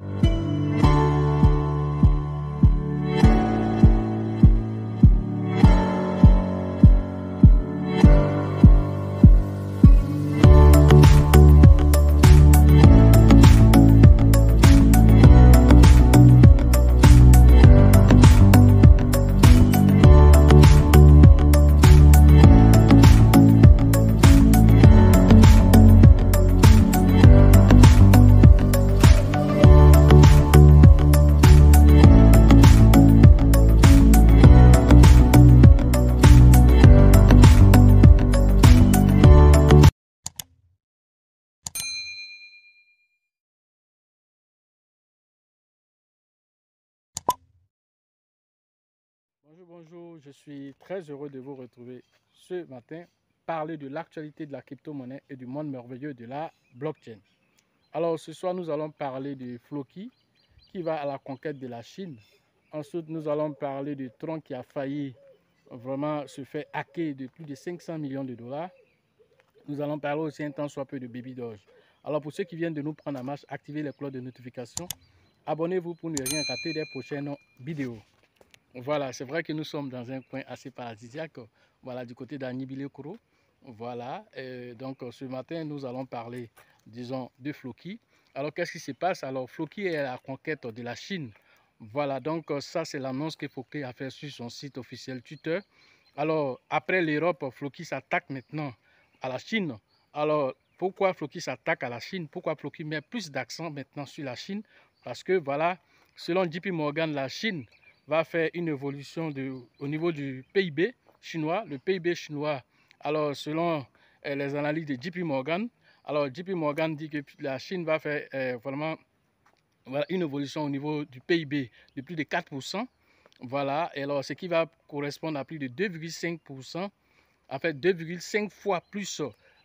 Mm-hmm. bonjour, je suis très heureux de vous retrouver ce matin, parler de l'actualité de la crypto-monnaie et du monde merveilleux de la blockchain. Alors ce soir, nous allons parler de Floki qui va à la conquête de la Chine. Ensuite, nous allons parler de Tron qui a failli vraiment se faire hacker de plus de 500 millions de dollars. Nous allons parler aussi un temps soit peu de Baby Doge. Alors pour ceux qui viennent de nous prendre en marche, activez les cloches de notification. Abonnez-vous pour ne rien rater des prochaines vidéos. Voilà, c'est vrai que nous sommes dans un coin assez paradisiaque, voilà, du côté d'Anibilekuro. Voilà, donc euh, ce matin, nous allons parler, disons, de Floki. Alors, qu'est-ce qui se passe Alors, Floki est à la conquête de la Chine. Voilà, donc euh, ça, c'est l'annonce que Floki a fait sur son site officiel Twitter. Alors, après l'Europe, Floki s'attaque maintenant à la Chine. Alors, pourquoi Floki s'attaque à la Chine Pourquoi Floki met plus d'accent maintenant sur la Chine Parce que, voilà, selon JP Morgan, la Chine va faire une évolution au niveau du PIB chinois, le PIB chinois. Alors, selon euh, les analyses de JP Morgan, alors JP Morgan dit que la Chine va faire euh, vraiment une évolution au niveau du PIB de plus de 4%. Voilà, et alors ce qui va correspondre à plus de 2,5%, en fait 2,5 fois plus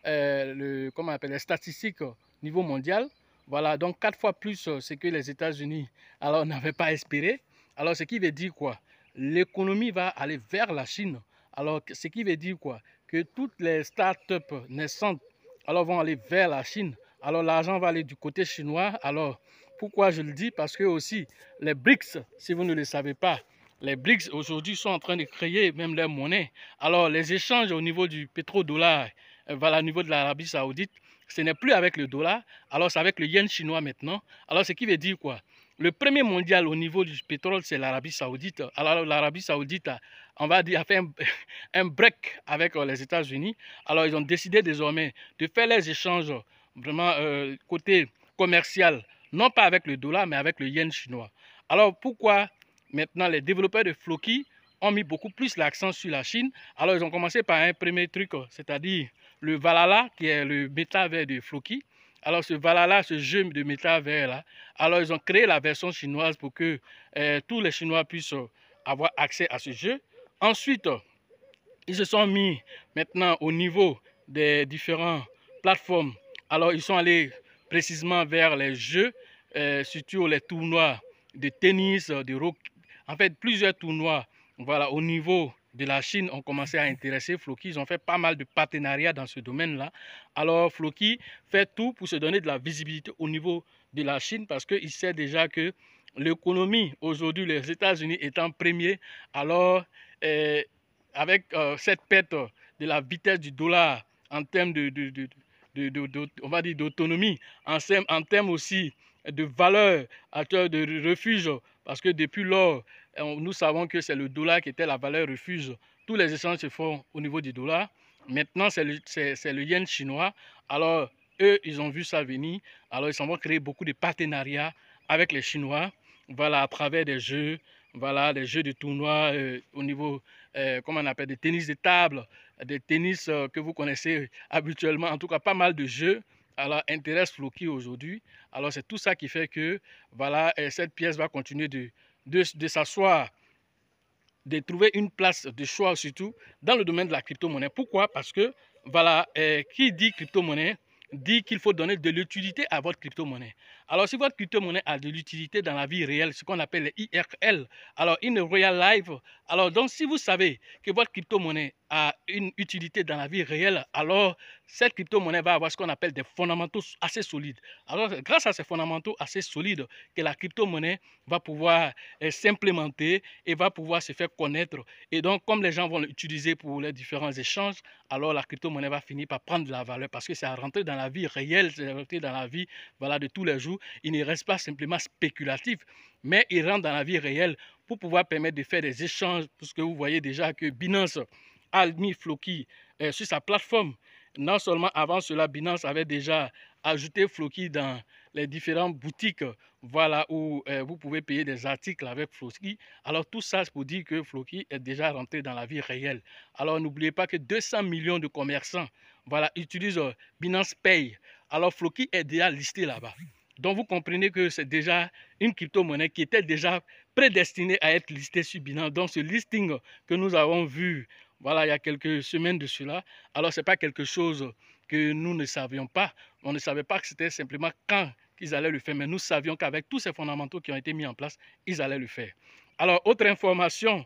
euh, le, comment on appelle, les statistiques au niveau mondial. Voilà, donc 4 fois plus ce que les États-Unis, alors, n'avaient pas espéré. Alors, ce qui veut dire quoi L'économie va aller vers la Chine. Alors, ce qui veut dire quoi Que toutes les startups naissantes alors, vont aller vers la Chine. Alors, l'argent va aller du côté chinois. Alors, pourquoi je le dis Parce que aussi, les BRICS, si vous ne le savez pas, les BRICS aujourd'hui sont en train de créer même leur monnaie. Alors, les échanges au niveau du pétrodollar, euh, va au niveau de l'Arabie Saoudite, ce n'est plus avec le dollar, alors c'est avec le yen chinois maintenant. Alors, ce qui veut dire quoi le premier mondial au niveau du pétrole, c'est l'Arabie saoudite. Alors l'Arabie saoudite, on va dire, a fait un, break avec euh, les États-Unis. Alors ils ont décidé désormais de faire les échanges vraiment euh, côté commercial, non pas avec le dollar, mais avec le yen chinois. Alors pourquoi maintenant les développeurs de Floki ont mis beaucoup plus l'accent sur la Chine Alors ils ont commencé par un premier truc, euh, c'est-à-dire le valala, qui est le bêta vert de Floki. Alors ce Valhalla, ce jeu de métavers là, alors ils ont créé la version chinoise pour que euh, tous les Chinois puissent euh, avoir accès à ce jeu. Ensuite, euh, ils se sont mis maintenant au niveau des différentes plateformes. Alors ils sont allés précisément vers les jeux, surtout les tournois de tennis, de rock, en fait plusieurs tournois voilà, au niveau de la Chine ont commencé à intéresser Floki. Ils ont fait pas mal de partenariats dans ce domaine-là. Alors Floki fait tout pour se donner de la visibilité au niveau de la Chine parce qu'il sait déjà que l'économie aujourd'hui, les États-Unis étant premier, alors eh, avec euh, cette perte de la vitesse du dollar en termes de, on va dire d'autonomie, en, en termes aussi de valeur, actuelle de refuge, parce que depuis lors, eh, nous savons que c'est le dollar qui était la valeur refuse. Tous les échanges se font au niveau du dollar. Maintenant, c'est le, le, yen chinois. Alors, eux, ils ont vu ça venir. Alors, ils s'en vont créer beaucoup de partenariats avec les Chinois. Voilà, à travers des jeux, voilà, des jeux de tournoi euh, au niveau, euh, comment on appelle, des tennis de table, des tennis euh, que vous connaissez habituellement, en tout cas pas mal de jeux. Alors, intéresse Floki aujourd'hui. Alors, c'est tout ça qui fait que, voilà, cette pièce va continuer de, de, s'asseoir, de trouver une place de choix surtout dans le domaine de la crypto-monnaie. Pourquoi Parce que, voilà, euh, qui dit crypto-monnaie dit qu'il faut donner de l'utilité à votre crypto-monnaie. Alors, si votre crypto-monnaie a de l'utilité dans la vie réelle, ce qu'on appelle les IRL, alors in real life, alors donc si vous savez que votre crypto-monnaie a une utilité dans la vie réelle, alors cette crypto-monnaie va avoir ce qu'on appelle des fondamentaux assez solides. Alors, grâce à ces fondamentaux assez solides, que la crypto-monnaie va pouvoir euh, s'implémenter et va pouvoir se faire connaître. Et donc, comme les gens vont l'utiliser pour les différents échanges, alors la crypto-monnaie va finir par prendre de la valeur parce que ça a rentré dans la vie réelle, c'est rentré dans la vie voilà, de tous les jours il ne reste pas simplement spéculatif, mais il rentre dans la vie réelle pour pouvoir permettre de faire des échanges, puisque vous voyez déjà que Binance a mis Floki euh, sur sa plateforme. Non seulement avant cela, Binance avait déjà ajouté Floki dans les différentes boutiques, voilà, où euh, vous pouvez payer des articles avec Floki. Alors tout ça, c'est pour dire que Floki est déjà rentré dans la vie réelle. Alors n'oubliez pas que 200 millions de commerçants, voilà, utilisent euh, Binance Pay. Alors Floki est déjà listé là-bas. Donc vous comprenez que c'est déjà une crypto-monnaie qui était déjà prédestinée à être listée sur Binance. Donc ce listing que nous avons vu voilà, il y a quelques semaines de cela, alors ce n'est pas quelque chose que nous ne savions pas. On ne savait pas que c'était simplement quand qu'ils allaient le faire, mais nous savions qu'avec tous ces fondamentaux qui ont été mis en place, ils allaient le faire. Alors, autre information,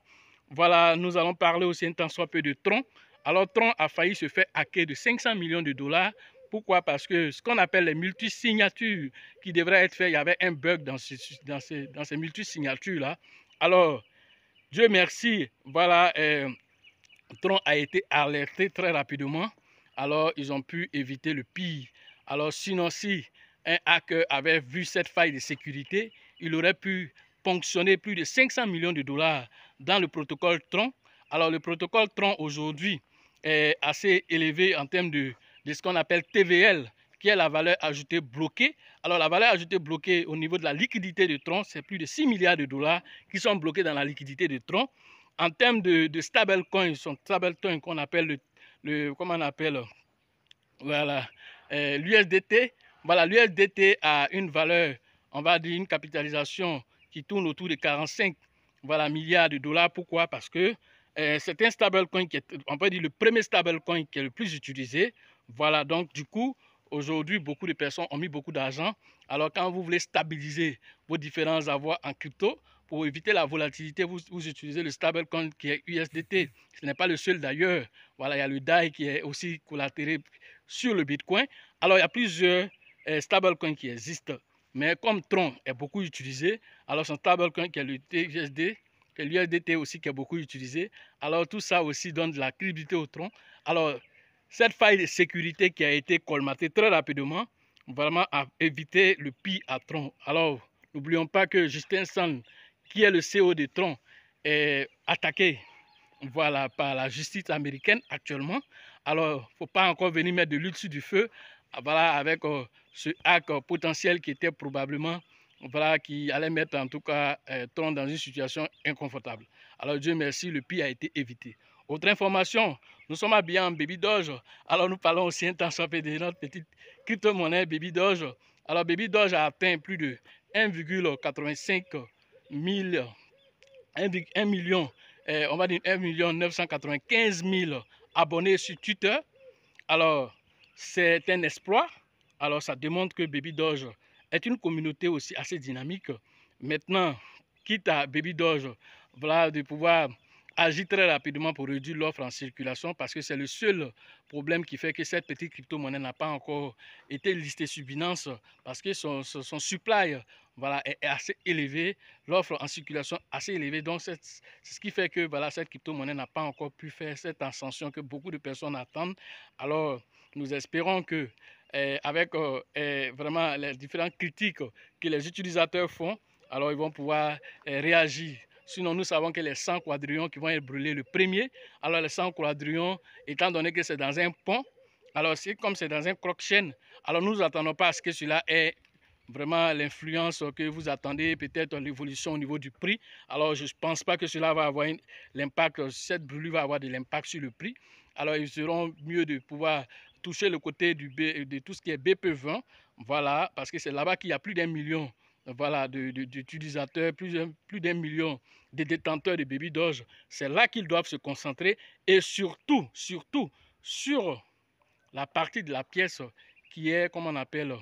voilà, nous allons parler aussi un temps soit peu de Tron. Alors, Tron a failli se faire hacker de 500 millions de dollars pourquoi Parce que ce qu'on appelle les multisignatures qui devraient être faites, il y avait un bug dans, dans, dans ces multisignatures-là. Alors, Dieu merci, voilà, euh, Tron a été alerté très rapidement. Alors, ils ont pu éviter le pire. Alors, sinon, si un hacker avait vu cette faille de sécurité, il aurait pu ponctionner plus de 500 millions de dollars dans le protocole Tron. Alors, le protocole Tron aujourd'hui est assez élevé en termes de de ce qu'on appelle TVL, qui est la valeur ajoutée bloquée. Alors la valeur ajoutée bloquée au niveau de la liquidité de Tron, c'est plus de 6 milliards de dollars qui sont bloqués dans la liquidité de Tron. En termes de, de stablecoin, son stablecoin qu'on appelle le, comment on appelle, voilà, euh, l'USDT. Voilà, l'USDT a une valeur, on va dire une capitalisation qui tourne autour de 45 voilà, milliards de dollars. Pourquoi Parce que euh, c'est un stablecoin qui est, on peut dire, le premier stablecoin qui est le plus utilisé. Voilà, donc du coup, aujourd'hui, beaucoup de personnes ont mis beaucoup d'argent. Alors quand vous voulez stabiliser vos différents avoirs en crypto, pour éviter la volatilité, vous, utilisez le stablecoin qui est USDT. Ce n'est pas le seul d'ailleurs. Voilà, il y a le DAI qui est aussi collatéré sur le Bitcoin. Alors il y a plusieurs euh, stablecoins qui existent. Mais comme Tron est beaucoup utilisé, alors son stablecoin qui est le TUSD, l'USDT aussi qui est beaucoup utilisé, alors tout ça aussi donne de la crédibilité au Tron. Alors cette faille de sécurité qui a été colmatée très rapidement, vraiment a évité le pire à Tron. Alors, n'oublions pas que Justin Sand, qui est le CEO de Tron, est attaqué voilà, par la justice américaine actuellement. Alors, il ne faut pas encore venir mettre de l'huile sur du feu ah, voilà, avec euh, ce hack euh, potentiel qui était probablement, voilà, qui allait mettre en tout cas euh, Tron dans une situation inconfortable. Alors Dieu merci, le pire a été évité. Autre information, nous sommes habillés en Baby Doge. Alors nous parlons aussi un temps soit de notre petite crypto-monnaie Baby Doge. Alors Baby Doge a atteint plus de 1,85 000, 1 million, euh, on va dire 1 995 000 abonnés sur Twitter. Alors c'est un exploit. Alors ça démontre que Baby Doge est une communauté aussi assez dynamique. Maintenant, quitte à Baby Doge, voilà, de pouvoir agit très rapidement pour réduire l'offre en circulation parce que c'est le seul problème qui fait que cette petite crypto-monnaie n'a pas encore été listée sur Binance parce que son, supply voilà, est assez élevé, l'offre en circulation assez élevée. Donc, c'est ce qui fait que voilà, cette crypto-monnaie n'a pas encore pu faire cette ascension que beaucoup de personnes attendent. Alors, nous espérons que eh, avec oh, eh, vraiment les différentes critiques que les utilisateurs font, alors ils vont pouvoir eh, réagir Sinon, nous savons que les 100 quadrillons qui vont être brûlés le premier, alors les 100 quadrillons, étant donné que c'est dans un pont, alors c'est comme c'est dans un croque-chaîne, alors nous attendons pas à ce que cela ait vraiment l'influence que vous attendez, peut-être l'évolution au niveau du prix. Alors, je ne pense pas que cela va avoir l'impact, cette brûlure va avoir de l'impact sur le prix. Alors, ils seront mieux de pouvoir toucher le côté du de tout ce qui est BP20, voilà, parce que c'est là-bas qu'il y a plus d'un million voilà, d'utilisateurs, plus, plus d'un million de détenteurs de baby doge. C'est là qu'ils doivent se concentrer et surtout, surtout, sur la partie de la pièce qui est, comme on appelle,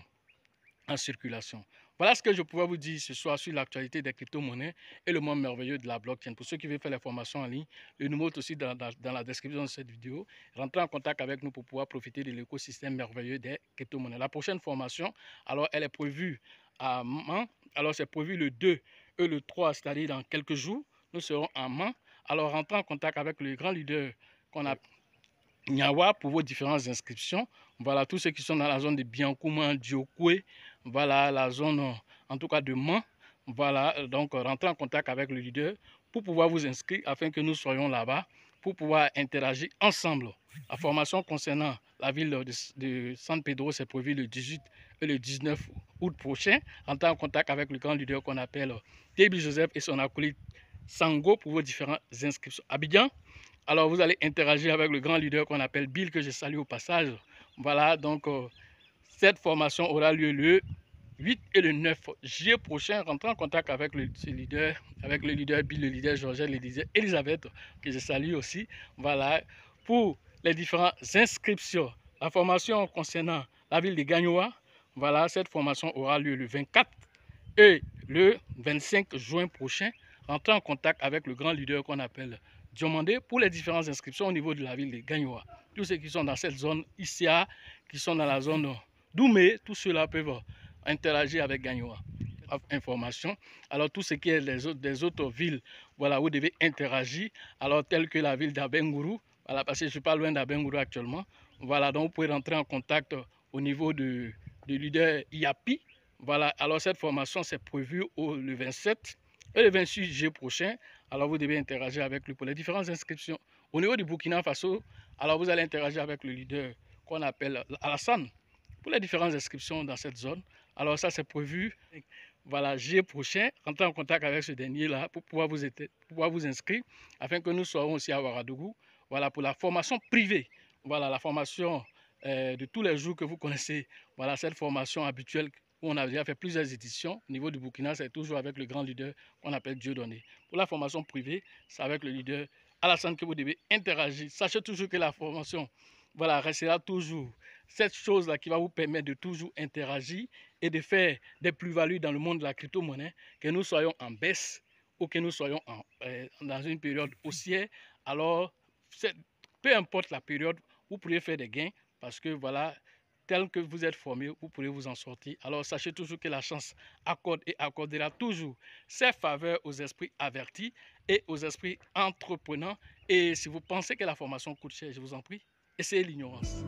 en circulation. Voilà ce que je pouvais vous dire ce soir sur l'actualité des crypto-monnaies et le monde merveilleux de la blockchain. Pour ceux qui veulent faire les formations en ligne, le numéro est aussi dans, dans la description de cette vidéo. Rentrez en contact avec nous pour pouvoir profiter de l'écosystème merveilleux des crypto-monnaies. La prochaine formation, alors, elle est prévue à Alors c'est prévu le 2 et le 3, c'est-à-dire dans quelques jours, nous serons à Man. Alors rentrez en contact avec le grand leader qu'on a Nyawa pour vos différentes inscriptions. Voilà, tous ceux qui sont dans la zone de Biankouman, Diokoué, voilà la zone en tout cas de Mans. Voilà, donc rentrez en contact avec le leader pour pouvoir vous inscrire afin que nous soyons là-bas, pour pouvoir interagir ensemble. La formation concernant la ville de, San Pedro, s'est prévue le 18 et le 19 août prochain. Rentrez en contact avec le grand leader qu'on appelle Tébi Joseph et son acolyte Sango pour vos différentes inscriptions. Abidjan, alors vous allez interagir avec le grand leader qu'on appelle Bill, que je salue au passage. Voilà, donc euh, cette formation aura lieu le 8 et le 9 juillet prochain. Rentrez en contact avec le, leader, avec le leader Bill, le leader Georges, le leader Elisabeth, que je salue aussi. Voilà, pour les différentes inscriptions. La formation concernant la ville de Gagnoua, voilà, cette formation aura lieu le 24 et le 25 juin prochain. Rentrez en contact avec le grand leader qu'on appelle Diomandé pour les différentes inscriptions au niveau de la ville de Gagnoua. Tous ceux qui sont dans cette zone ici, qui sont dans la zone d'Oumé, tous ceux-là peuvent interagir avec Gagnoua. information. Alors tout ce qui est des autres, villes, voilà, vous devez interagir. Alors telles que la ville d'Abengourou, parce que je suis pas loin d'Abengourou actuellement. Voilà, donc vous pouvez rentrer en contact euh, au niveau du, leader IAPI. Voilà, alors cette formation, c'est prévu au, le 27 et le 26 juillet prochain. Alors vous devez interagir avec lui pour les différentes inscriptions. Au niveau du Burkina Faso, alors vous allez interagir avec le leader qu'on appelle Alassane pour les différentes inscriptions dans cette zone. Alors ça, c'est prévu. Voilà, juillet prochain, rentrez en contact avec ce dernier-là pour pouvoir vous, pouvoir vous inscrire afin que nous soyons aussi à Waradougou voilà, pour la formation privée, voilà, la formation euh, de tous les jours que vous connaissez, voilà, cette formation habituelle où on a déjà fait plusieurs éditions. Au niveau du Burkina, c'est toujours avec le grand leader qu'on appelle Dieu Donné. Pour la formation privée, c'est avec le leader Alassane que vous devez interagir. Sachez toujours que la formation, voilà, restera toujours cette chose-là qui va vous permettre de toujours interagir et de faire des plus-values dans le monde de la crypto-monnaie, que nous soyons en baisse ou que nous soyons euh, dans une période haussière. Alors, peu importe la période, vous pourrez faire des gains parce que voilà, tel que vous êtes formé, vous pourrez vous en sortir. Alors sachez toujours que la chance accorde et accordera toujours ses faveurs aux esprits avertis et aux esprits entreprenants. Et si vous pensez que la formation coûte cher, je vous en prie, essayez l'ignorance.